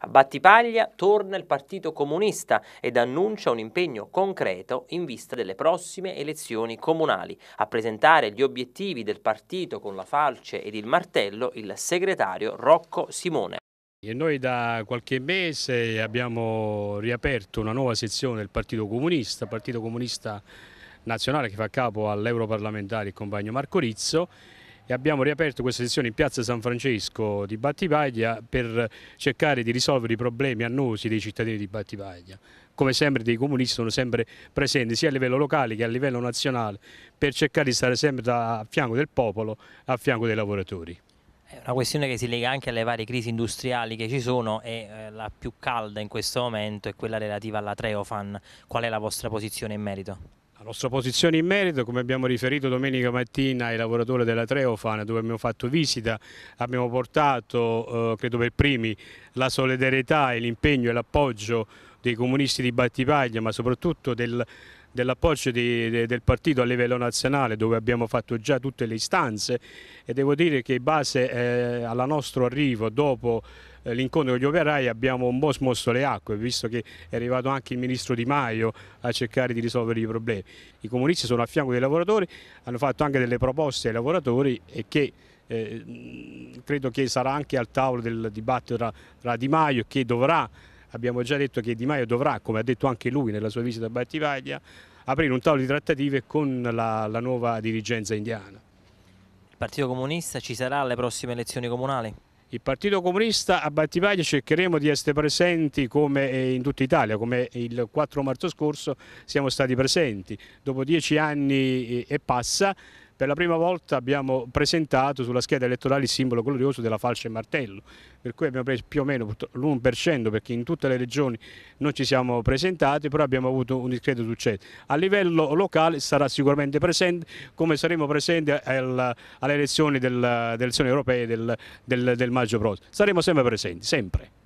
A Battipaglia torna il Partito Comunista ed annuncia un impegno concreto in vista delle prossime elezioni comunali. A presentare gli obiettivi del partito con la falce ed il martello il segretario Rocco Simone. E noi da qualche mese abbiamo riaperto una nuova sezione del Partito Comunista, Partito Comunista Nazionale che fa capo all'europarlamentare il compagno Marco Rizzo e abbiamo riaperto questa sessione in piazza San Francesco di Battipaglia per cercare di risolvere i problemi annosi dei cittadini di Battipaglia. Come sempre dei comunisti sono sempre presenti sia a livello locale che a livello nazionale per cercare di stare sempre a fianco del popolo, a fianco dei lavoratori. È una questione che si lega anche alle varie crisi industriali che ci sono e eh, la più calda in questo momento è quella relativa alla Treofan. Qual è la vostra posizione in merito? nostra posizione in merito, come abbiamo riferito domenica mattina ai lavoratori della Treofana dove abbiamo fatto visita, abbiamo portato, eh, credo per primi, la solidarietà e l'impegno e l'appoggio dei comunisti di Battipaglia ma soprattutto del dell'appoggio de, del partito a livello nazionale dove abbiamo fatto già tutte le istanze e devo dire che in base eh, al nostro arrivo dopo eh, l'incontro con gli operai abbiamo un po' smosso le acque visto che è arrivato anche il ministro Di Maio a cercare di risolvere i problemi. I comunisti sono a fianco dei lavoratori, hanno fatto anche delle proposte ai lavoratori e che eh, credo che sarà anche al tavolo del dibattito tra, tra Di Maio che dovrà abbiamo già detto che Di Maio dovrà, come ha detto anche lui nella sua visita a Battivaglia, aprire un tavolo di trattative con la, la nuova dirigenza indiana. Il Partito Comunista ci sarà alle prossime elezioni comunali? Il Partito Comunista a Battivaglia cercheremo di essere presenti come eh, in tutta Italia, come il 4 marzo scorso siamo stati presenti. Dopo dieci anni eh, e passa per la prima volta abbiamo presentato sulla scheda elettorale il simbolo glorioso della falce e martello, per cui abbiamo preso più o meno l'1% perché in tutte le regioni non ci siamo presentati, però abbiamo avuto un discreto successo. A livello locale sarà sicuramente presente, come saremo presenti alle elezioni, del, delle elezioni europee del, del, del maggio prossimo. Saremo sempre presenti, sempre.